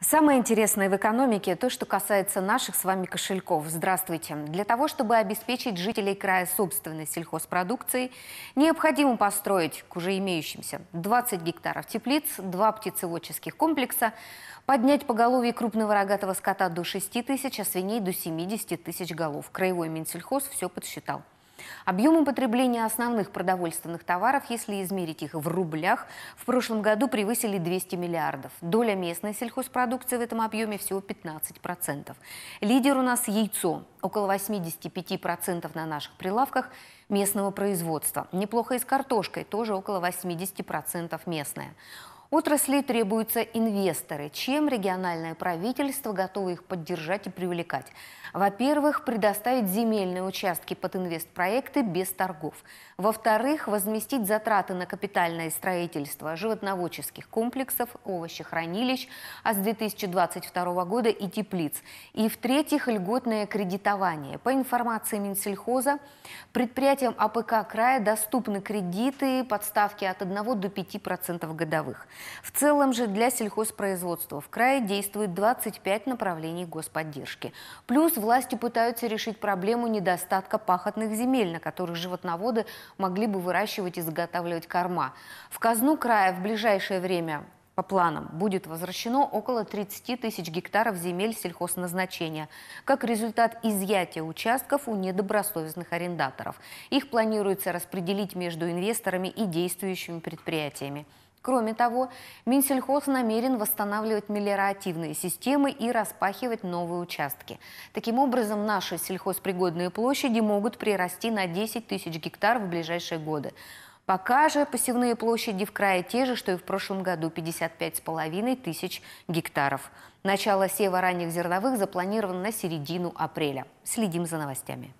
Самое интересное в экономике – то, что касается наших с вами кошельков. Здравствуйте. Для того, чтобы обеспечить жителей края собственной сельхозпродукцией, необходимо построить к уже имеющимся 20 гектаров теплиц, два птицеводческих комплекса, поднять поголовье крупного рогатого скота до 6 тысяч, а свиней до 70 тысяч голов. Краевой Минсельхоз все подсчитал. Объемы потребления основных продовольственных товаров, если измерить их в рублях, в прошлом году превысили 200 миллиардов. Доля местной сельхозпродукции в этом объеме всего 15%. Лидер у нас яйцо. Около 85% на наших прилавках местного производства. Неплохо и с картошкой, тоже около 80% местная. Отрасли требуются инвесторы, чем региональное правительство готово их поддержать и привлекать. Во-первых, предоставить земельные участки под инвестпроекты без торгов. Во-вторых, возместить затраты на капитальное строительство животноводческих комплексов, овощехранилищ, а с 2022 года и теплиц. И в-третьих, льготное кредитование. По информации Минсельхоза, предприятиям АПК края доступны кредиты подставки от 1 до 5% годовых. В целом же для сельхозпроизводства в крае действует 25 направлений господдержки. Плюс власти пытаются решить проблему недостатка пахотных земель, на которых животноводы могли бы выращивать и заготавливать корма. В казну края в ближайшее время по планам будет возвращено около 30 тысяч гектаров земель сельхозназначения, как результат изъятия участков у недобросовестных арендаторов. Их планируется распределить между инвесторами и действующими предприятиями. Кроме того, Минсельхоз намерен восстанавливать мелиоративные системы и распахивать новые участки. Таким образом, наши сельхозпригодные площади могут прирасти на 10 тысяч гектар в ближайшие годы. Пока же посевные площади в крае те же, что и в прошлом году – 55,5 тысяч гектаров. Начало сева ранних зерновых запланировано на середину апреля. Следим за новостями.